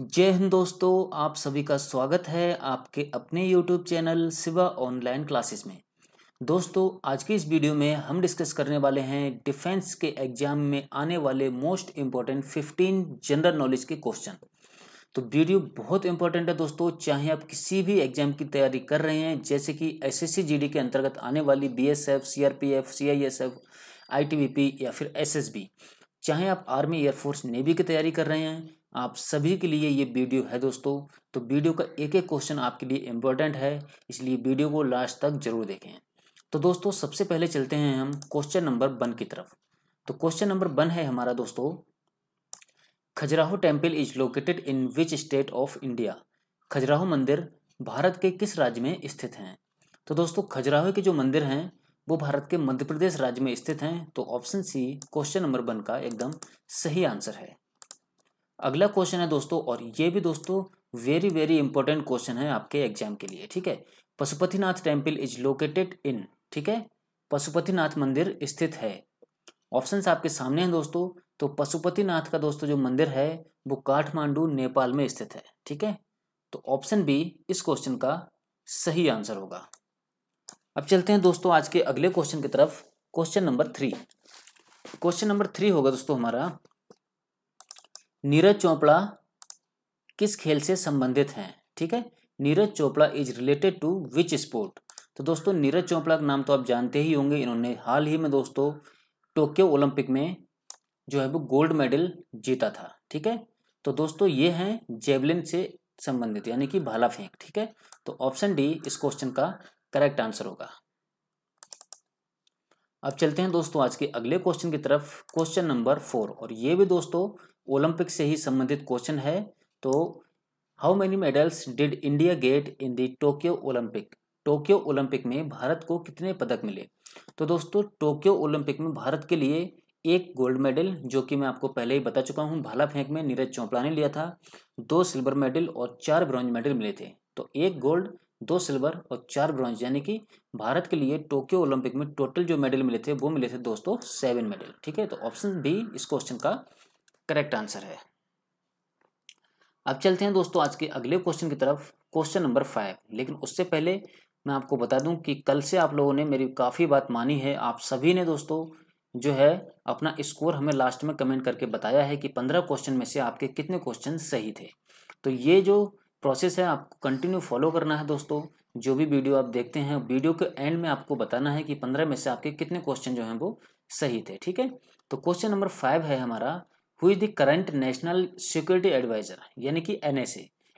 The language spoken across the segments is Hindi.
जय हिंद दोस्तों आप सभी का स्वागत है आपके अपने YouTube channel Shiva online classes में दोस्तों आज की इस वीडियो में हम डिस्कस करने वाले हैं डिफेंस के एग्जाम में आने वाले मोस्ट इम्पॉर्टेंट 15 जनरल नॉलेज के क्वेश्चन तो वीडियो बहुत इंपॉर्टेंट है दोस्तों चाहे आप किसी भी एग्जाम की तैयारी कर रहे हैं जैसे कि एस एस के अंतर्गत आने वाली B S F C R P F C I S F I T B P या फिर एस एस बी चाहे आप आर्मी एयरफोर्स नेवी की तैयारी कर रहे हैं आप सभी के लिए ये वीडियो है दोस्तों तो वीडियो का एक एक क्वेश्चन आपके लिए इम्पोर्टेंट है इसलिए वीडियो को लास्ट तक जरूर देखें तो दोस्तों सबसे पहले चलते हैं हम क्वेश्चन नंबर वन की तरफ तो क्वेश्चन नंबर वन है हमारा दोस्तों Khajuraho temple is located in which state of India Khajuraho मंदिर भारत के किस राज्य में स्थित हैं तो दोस्तों खजुराहो के जो मंदिर हैं वो भारत के मध्य प्रदेश राज्य में स्थित हैं तो option C question number one का एकदम सही आंसर है अगला क्वेश्चन है दोस्तों और ये भी दोस्तों वेरी वेरी इंपॉर्टेंट क्वेश्चन है आपके एग्जाम के लिए ठीक है Pashupatinath temple is located in ठीक है पशुपतिनाथ मंदिर स्थित है ऑप्शंस आपके सामने हैं दोस्तों तो पशुपतिनाथ का दोस्तों जो मंदिर है वो काठमांडू नेपाल में स्थित है ठीक है तो ऑप्शन बी इस क्वेश्चन का सही आंसर होगा अब चलते हैं दोस्तों आज के अगले क्वेश्चन की तरफ question number three question number three होगा दोस्तों हमारा नीरज चोपड़ा किस खेल से संबंधित हैं ठीक है Neeraj Chopra is related to which sport तो दोस्तों नीरज चोपड़ा का नाम तो आप जानते ही होंगे इन्होंने हाल ही में दोस्तों टोक्यो ओलंपिक में जो है वो गोल्ड मेडल जीता था ठीक है तो दोस्तों ये हैं जेवलिन से संबंधित यानी कि भाला फेंक ठीक है तो ऑप्शन डी इस क्वेश्चन का करेक्ट आंसर होगा अब चलते हैं दोस्तों आज के अगले क्वेश्चन की तरफ क्वेश्चन नंबर फोर और ये भी दोस्तों ओलंपिक से ही संबंधित क्वेश्चन है तो how many medals did India get in the Tokyo Olympic Tokyo Olympic में भारत को कितने पदक मिले तो दोस्तों टोक्यो ओलंपिक में भारत के लिए एक गोल्ड मेडल जो कि मैं आपको पहले ही बता चुका हूँ भाला फेंक में नीरज चोपड़ा ने लिया था दो सिल्वर मेडल और चार ब्रॉन्ज मेडल मिले थे तो एक गोल्ड दो सिल्वर और चार ब्रॉन्ज यानी कि भारत के लिए टोक्यो ओलंपिक में टोटल जो मेडल मिले थे वो मिले थे दोस्तों सेवन मेडल ठीक है तो ऑप्शन बी इस क्वेश्चन का करेक्ट आंसर है अब चलते हैं दोस्तों आज के अगले क्वेश्चन की तरफ क्वेश्चन नंबर फाइव लेकिन उससे पहले मैं आपको बता दूं कि कल से आप लोगों ने मेरी काफ़ी बात मानी है आप सभी ने दोस्तों जो है अपना स्कोर हमें लास्ट में कमेंट करके बताया है कि पंद्रह क्वेश्चन में से आपके कितने क्वेश्चन सही थे तो ये जो प्रोसेस है आपको कंटिन्यू फॉलो करना है दोस्तों जो भी वीडियो आप देखते हैं वीडियो के एंड में आपको बताना है कि पंद्रह में से आपके कितने क्वेश्चन जो हैं वो सही थे ठीक है तो क्वेश्चन नंबर फाइव है हमारा who is the current national security adviser यानी कि एन एस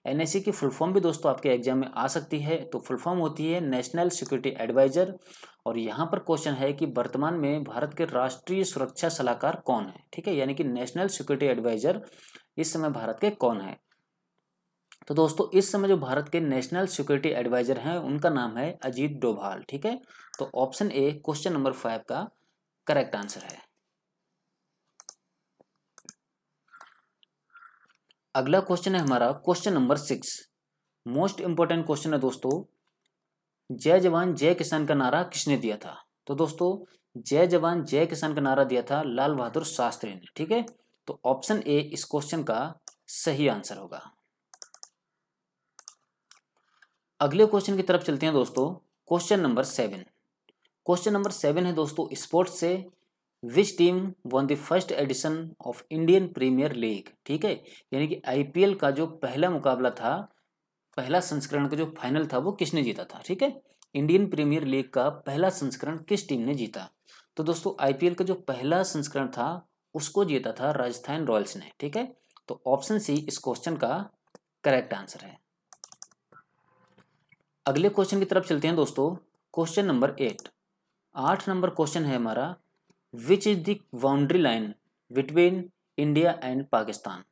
एन की फुल फॉर्म भी दोस्तों आपके एग्जाम में आ सकती है तो फुल फॉर्म होती है नेशनल सिक्योरिटी एडवाइजर और यहाँ पर क्वेश्चन है कि वर्तमान में भारत के राष्ट्रीय सुरक्षा सलाहकार कौन है ठीक है यानी कि नेशनल सिक्योरिटी एडवाइजर इस समय भारत के कौन है तो दोस्तों इस समय जो भारत के नेशनल सिक्योरिटी एडवाइजर हैं उनका नाम है अजीत डोभाल ठीक है तो option A question number five का करेक्ट आंसर है अगला क्वेश्चन है हमारा question number six most important question है दोस्तों जय जवान जय किसान का नारा किसने दिया था तो दोस्तों जय जवान जय किसान का नारा दिया था लाल बहादुर शास्त्री ने ठीक है तो ऑप्शन ए इस क्वेश्चन का सही आंसर होगा अगले क्वेश्चन की तरफ चलते हैं दोस्तों question number seven question number seven है दोस्तों स्पोर्ट्स से which team won the first edition of Indian premier league ठीक है यानी कि आईपीएल का जो पहला मुकाबला था पहला संस्करण का जो फाइनल था वो किसने जीता था ठीक है इंडियन प्रीमियर लीग का पहला संस्करण किस टीम ने जीता तो दोस्तों आईपीएल का जो पहला संस्करण था उसको जीता था राजस्थान रॉयल्स ने ठीक है तो ऑप्शन सी इस क्वेश्चन का करेक्ट आंसर है अगले क्वेश्चन की तरफ चलते हैं दोस्तों क्वेश्चन नंबर एट आठ नंबर क्वेश्चन है हमारा which is the line between India and Pakistan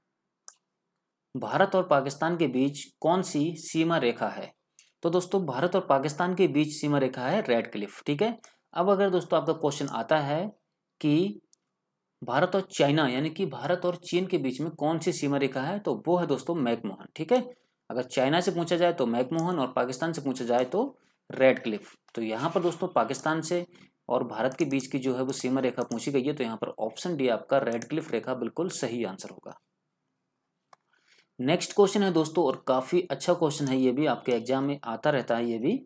Bharat और पाकिस्तान के बीच कौन सी सीमा रेखा है तो दोस्तों भारत और पाकिस्तान के बीच सीमा रेखा है रेड क्लिफ ठीक है अब अगर दोस्तों आपका क्वेश्चन आता है कि भारत और चाइना यानी कि भारत और चीन के बीच में कौन सी सीमा रेखा है तो वो है दोस्तों मैकमोहन ठीक है अगर चाइना से पूछा जाए तो मैकमोहन और पाकिस्तान से पूछा जाए तो रेड क्लिफ तो यहाँ पर दोस्तों पाकिस्तान से और भारत के बीच की जो है वो सीमा रेखा पूछी गई है तो यहाँ पर ऑप्शन डी आपका रेड क्लिफ रेखा बिल्कुल सही आंसर होगा नेक्स्ट क्वेश्चन है दोस्तों और काफ़ी अच्छा क्वेश्चन है ये भी आपके एग्जाम में आता रहता है ये भी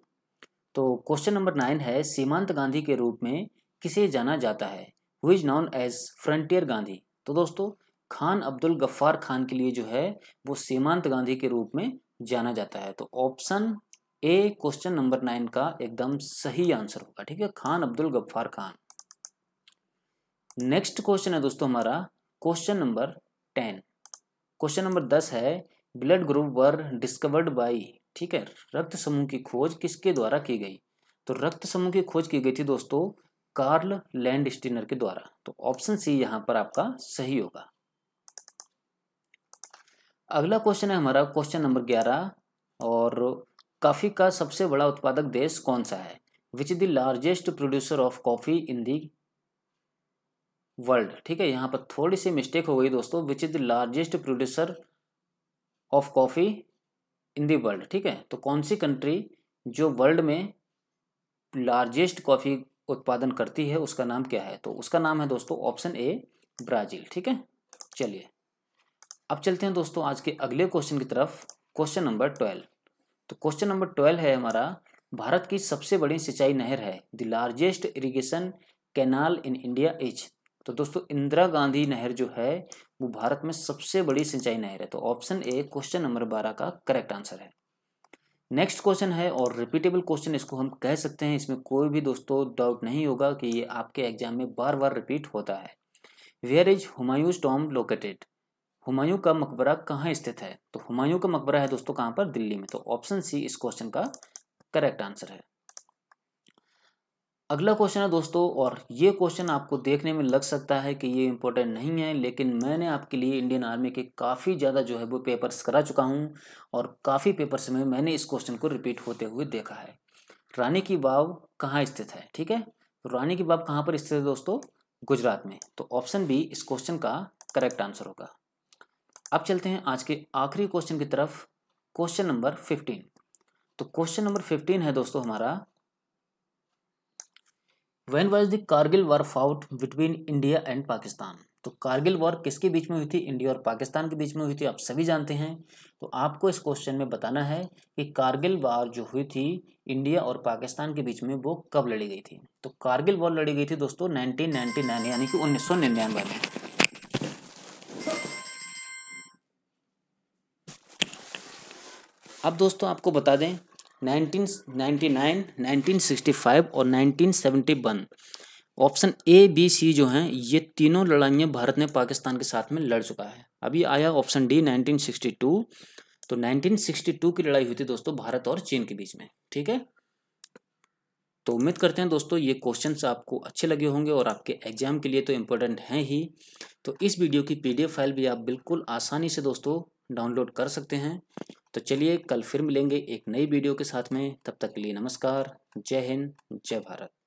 तो क्वेश्चन नंबर नाइन है सीमांत गांधी के रूप में किसे जाना जाता है who is known as frontier Gandhi तो दोस्तों खान अब्दुल गफ्फार खान के लिए जो है वो सीमांत गांधी के रूप में जाना जाता है तो option A question number nine का एकदम सही आंसर होगा ठीक है खान अब्दुल गफ्फार खान नेक्स्ट क्वेश्चन है दोस्तों हमारा question number ten question number दस है blood group were discovered by ठीक है रक्त समूह की खोज किसके द्वारा की गई तो रक्त समूह की खोज की गई थी दोस्तों कार्ल लैंड स्टीनर के द्वारा तो ऑप्शन सी यहां पर आपका सही होगा अगला क्वेश्चन है हमारा क्वेश्चन नंबर ग्यारह और कॉफ़ी का सबसे बड़ा उत्पादक देश कौन सा है which the largest producer of coffee in the world ठीक है यहाँ पर थोड़ी सी मिस्टेक हो गई दोस्तों which is the largest producer of coffee in the world ठीक है तो कौन सी कंट्री जो वर्ल्ड में लार्जेस्ट कॉफ़ी उत्पादन करती है उसका नाम क्या है तो उसका नाम है दोस्तों ऑप्शन ए ब्राज़ील ठीक है चलिए अब चलते हैं दोस्तों आज के अगले क्वेश्चन की तरफ क्वेश्चन नंबर ट्वेल्व तो क्वेश्चन नंबर ट्वेल्व है हमारा भारत की सबसे बड़ी सिंचाई नहर है the largest irrigation canal in India is तो दोस्तों इंदिरा गांधी नहर जो है वो भारत में सबसे बड़ी सिंचाई नहर है तो ऑप्शन ए क्वेश्चन नंबर बारह का करेक्ट आंसर है नेक्स्ट क्वेश्चन है और रिपीटेबल क्वेश्चन इसको हम कह सकते हैं इसमें कोई भी दोस्तों डाउट नहीं होगा कि ये आपके एग्जाम में बार बार रिपीट होता है where is Humayun's tomb located Humayun का मकबरा कहाँ स्थित है तो हुमायूं का मकबरा है दोस्तों कहाँ पर दिल्ली में तो ऑप्शन सी इस क्वेश्चन का करेक्ट आंसर है अगला क्वेश्चन है दोस्तों और ये क्वेश्चन आपको देखने में लग सकता है कि ये इम्पोर्टेंट नहीं है लेकिन मैंने आपके लिए इंडियन आर्मी के काफ़ी ज़्यादा जो है वो पेपर्स करा चुका हूँ और काफ़ी पेपर्स में मैंने इस क्वेश्चन को रिपीट होते हुए देखा है रानी की बाव कहाँ स्थित है ठीक है तो रानी की बाव कहाँ पर स्थित है दोस्तों गुजरात में तो ऑप्शन बी इस क्वेश्चन का करेक्ट आंसर होगा अब चलते हैं आज के आखिरी क्वेश्चन की तरफ क्वेश्चन नंबर फिफ्टीन तो क्वेश्चन नंबर फिफ्टीन है दोस्तों हमारा when was the Kargil war fought between India and Pakistan तो कारगिल वॉर किसके बीच में हुई थी इंडिया और पाकिस्तान के बीच में हुई थी आप सभी जानते हैं तो आपको इस क्वेश्चन में बताना है कि कारगिल वॉर जो हुई थी इंडिया और पाकिस्तान के बीच में वो कब लड़ी गई थी तो कारगिल वॉर लड़ी गई थी दोस्तों 1999 यानी कि 1999 में अब दोस्तों आपको बता दें 1999, 1965 और 1971 ऑप्शन ए बी सी जो हैं ये तीनों लड़ाइयाँ भारत ने पाकिस्तान के साथ में लड़ चुका है अभी आया ऑप्शन डी 1962 तो 1962 की लड़ाई हुई थी दोस्तों भारत और चीन के बीच में ठीक है तो उम्मीद करते हैं दोस्तों ये क्वेश्चंस आपको अच्छे लगे होंगे और आपके एग्जाम के लिए तो इम्पोर्टेंट हैं ही तो इस वीडियो की पीडीएफ फाइल भी आप बिल्कुल आसानी से दोस्तों डाउनलोड कर सकते हैं तो चलिए कल फिर मिलेंगे एक नई वीडियो के साथ में तब तक के लिए नमस्कार जय हिंद जय भारत